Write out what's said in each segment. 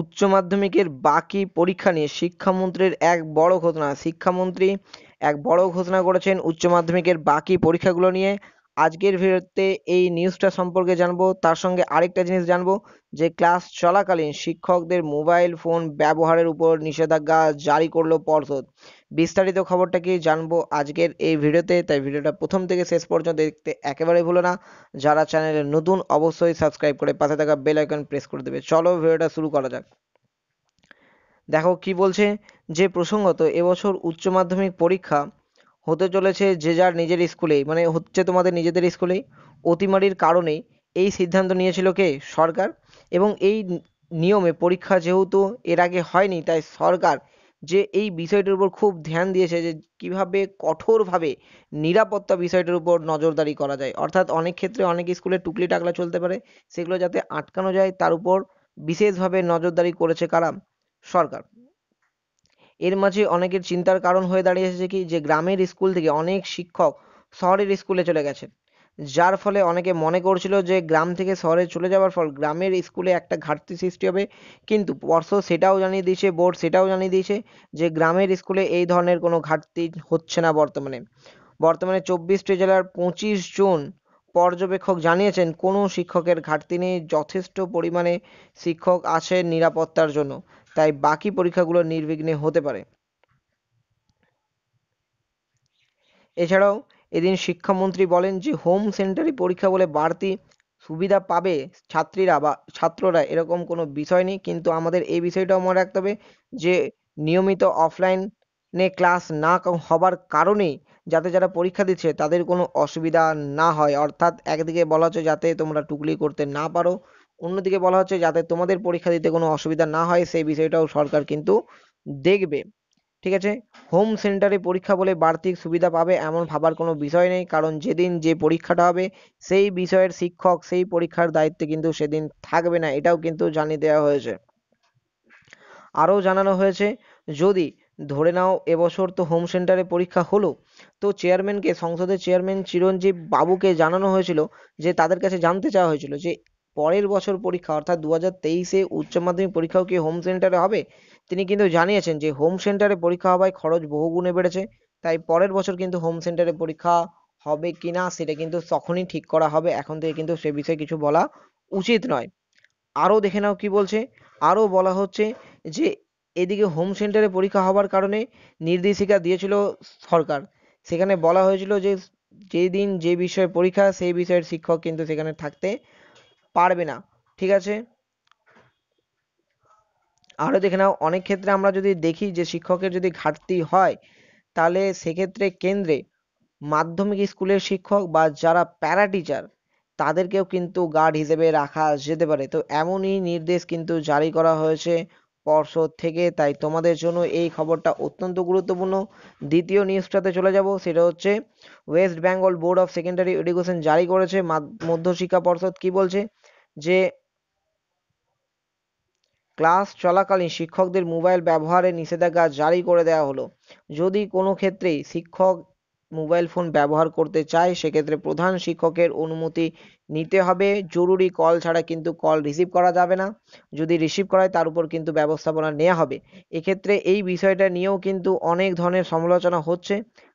উচ্চ মাধ্যমিকের বাকি পরীক্ষা নিয়ে শিক্ষামন্ত্রীর এক বড় ঘোষণা শিক্ষামন্ত্রী এক বড় ঘোষণা করেছেন উচ্চ মাধ্যমিকের বাকি পরীক্ষাগুলো নিয়ে আজকের ভিডিওতে এই নিউজটা সম্পর্কে জানবো তার সঙ্গে আরেকটা জিনিস জানবো যে ক্লাস চলাকালীন শিক্ষকদের মোবাইল ফোন ব্যবহারের উপর নিষেধাজ্ঞা জারি করলো পর্ষদ বিস্তারিত খবরটা কি জানবো আজকের এই ভিডিওতে তাই ভিডিওটা প্রথম থেকে শেষ পর্যন্ত দেখতে একেবারেই ভুলো না যারা চ্যানেলে নতুন অবশ্যই সাবস্ক্রাইব করে পাশে থাকা বেল আইকন প্রেস করে দেবে চলো ভিডিওটা শুরু করা যাক দেখো কি বলছে যে প্রসঙ্গত এবছর উচ্চ মাধ্যমিক পরীক্ষা হতে চলেছে যে যার নিজের স্কুলেই মানে হচ্ছে তোমাদের নিজেদের স্কুলেই অতিমারির কারণে এই সিদ্ধান্ত নিয়েছিল কে সরকার এবং এই নিয়মে পরীক্ষা যেহেতু এর আগে হয়নি তাই সরকার যে এই বিষয়টির উপর খুব ধ্যান দিয়েছে যে কিভাবে কঠোরভাবে নিরাপত্তা বিষয়টির উপর নজরদারি করা যায় অর্থাৎ অনেক ক্ষেত্রে অনেক স্কুলে টুকলি টাকলা চলতে পারে সেগুলো যাতে আটকানো যায় তার উপর বিশেষভাবে নজরদারি করেছে কারা সরকার এর মাঝে অনেকের চিন্তার কারণ হয়ে দাঁড়িয়েছে কি যে গ্রামের স্কুল থেকে অনেক শিক্ষক শহরের স্কুলে চলে গেছেন যার ফলে অনেকে মনে করছিল যে গ্রাম থেকে শহরে চলে যাওয়ার ফল গ্রামের স্কুলে একটা ঘাটতি সৃষ্টি হবে কিন্তু পর্ষদ সেটাও জানিয়ে দিয়েছে বোর্ড সেটাও জানিয়ে দিয়েছে যে গ্রামের স্কুলে এই ধরনের কোনো ঘাটতি হচ্ছে না বর্তমানে বর্তমানে চব্বিশটি জেলার পঁচিশ জন পর্যবেক্ষক জানিয়েছেন কোনো শিক্ষকের ঘাটতি নেই যথেষ্ট পরিমাণে শিক্ষক আছে নিরাপত্তার জন্য তাই বাকি পরীক্ষাগুলো নির্বিঘ্নে হতে পারে এছাড়াও এদিন শিক্ষামন্ত্রী বলেন যে হোম সেন্টারে পরীক্ষা বলে বাড়তি সুবিধা পাবে ছাত্রীরা বা ছাত্ররা এরকম কোনো বিষয় নেই কিন্তু আমাদের এই বিষয়টাও মনে রাখতে হবে যে নিয়মিত অফলাইনে ক্লাস না হবার কারণেই যাতে যারা পরীক্ষা দিচ্ছে তাদের কোনো অসুবিধা না হয় অর্থাৎ একদিকে বলা হচ্ছে যাতে তোমরা টুকলি করতে না পারো অন্যদিকে বলা হচ্ছে যাতে তোমাদের পরীক্ষা দিতে কোনো অসুবিধা না হয় সেই বিষয়টাও সরকার কিন্তু দেখবে ঠিক আছে হোম সেন্টারে পরীক্ষা বলে বাড়তি সুবিধা পাবে এমন ভাবার কোনো বিষয় নেই কারণ যেদিন যে পরীক্ষাটা হবে সেই বিষয়ের শিক্ষক সেই পরীক্ষার দায়িত্বে কিন্তু সেদিন থাকবে না এটাও কিন্তু জানিয়ে দেওয়া হয়েছে আরও জানানো হয়েছে যদি ধরে নাও এবছর তো হোম সেন্টারে পরীক্ষা হলো তো চেয়ারম্যানকে সংসদের চেয়ারম্যান চিরঞ্জীব বাবুকে জানানো হয়েছিল যে তাদের কাছে জানতে চাওয়া হয়েছিল যে পরের বছর পরীক্ষা অর্থাৎ দু হাজার তেইশে উচ্চ মাধ্যমিক পরীক্ষাও কি হোম সেন্টারে হবে তিনি কিন্তু জানিয়েছেন যে হোম সেন্টারে পরীক্ষা হওয়ায় খরচ বহুগুণে বেড়েছে তাই পরের বছর কিন্তু হোম সেন্টারে পরীক্ষা হবে কি না সেটা কিন্তু তখনই ঠিক করা হবে এখন থেকে কিন্তু সে বিষয়ে কিছু বলা উচিত নয় আরও দেখে নাও কি বলছে আরও বলা হচ্ছে যে এদিকে হোম সেন্টারে পরীক্ষা হওয়ার কারণে নির্দেশিকা দিয়েছিল সরকার সেখানে বলা হয়েছিল যে যেদিন যে বিষয়ে পরীক্ষা সেই বিষয়ের শিক্ষক কিন্তু সেখানে থাকতে পারবে না ঠিক আছে আরও দেখে নাও অনেক ক্ষেত্রে আমরা যদি দেখি যে শিক্ষকের যদি ঘাটতি হয় তাহলে সেক্ষেত্রে কেন্দ্রে মাধ্যমিক স্কুলের শিক্ষক বা যারা প্যারা টিচার তাদেরকেও কিন্তু গার্ড হিসেবে রাখা যেতে পারে তো এমনই নির্দেশ কিন্তু জারি করা হয়েছে পর্ষদ থেকে তাই তোমাদের জন্য এই খবরটা অত্যন্ত গুরুত্বপূর্ণ দ্বিতীয় নিউজটাতে চলে যাব সেটা হচ্ছে West Bengal board of secondary education জারি করেছে মধ্যশিক্ষা পর্ষদ কি বলছে যে ক্লাস চলাকালীন শিক্ষকদের মোবাইল ব্যবহারে নিষেধাজ্ঞা জারি করে দেওয়া হলো যদি কোনো ক্ষেত্রেই শিক্ষক মোবাইল ফোন ব্যবহার করতে চায় সেক্ষেত্রে প্রধান শিক্ষকের অনুমতি নিতে হবে জরুরি কল ছাড়া কিন্তু কল রিসিভ করা যাবে না যদি রিসিভ করায় তার উপর কিন্তু ব্যবস্থাপনা নেওয়া হবে এক্ষেত্রে এই বিষয়টা নিয়েও কিন্তু অনেক ধরনের সমালোচনা হচ্ছে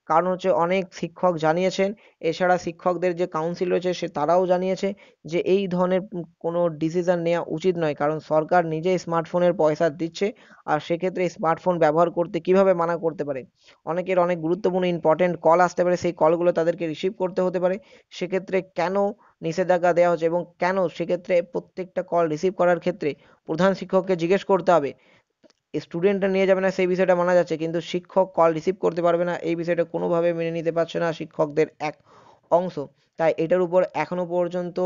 কারণ হচ্ছে অনেক শিক্ষক জানিয়েছেন এছাড়া শিক্ষকদের যে কাউন্সিল রয়েছে সে তারাও জানিয়েছে যে এই ধরনের কোনো ডিসিশান নেওয়া উচিত নয় কারণ সরকার নিজে স্মার্টফোনের পয়সা দিচ্ছে আর সেক্ষেত্রে স্মার্টফোন ব্যবহার করতে কিভাবে মানা করতে পারে অনেকের অনেক গুরুত্বপূর্ণ ইম্পর্টেন্ট কল আসতে পারে সেই কলগুলো তাদেরকে রিসিভ করতে হতে পারে সেক্ষেত্রে কেন নিষেধাজ্ঞা দেওয়া হচ্ছে এবং কেন সেক্ষেত্রে প্রত্যেকটা কল রিসিভ করার ক্ষেত্রে প্রধান শিক্ষককে জিজ্ঞেস করতে হবে স্টুডেন্টরা নিয়ে যাবে না সেই বিষয়টা মানা যাচ্ছে কিন্তু শিক্ষক কল রিসিভ করতে পারবে না এই বিষয়টা কোনোভাবে মেনে নিতে পারছে না শিক্ষকদের এক অংশ তাই এটার উপর এখনও পর্যন্ত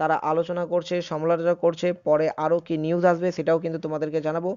তারা আলোচনা করছে সমালোচনা করছে পরে আরও কি নিউজ আসবে সেটাও কিন্তু তোমাদেরকে জানাবো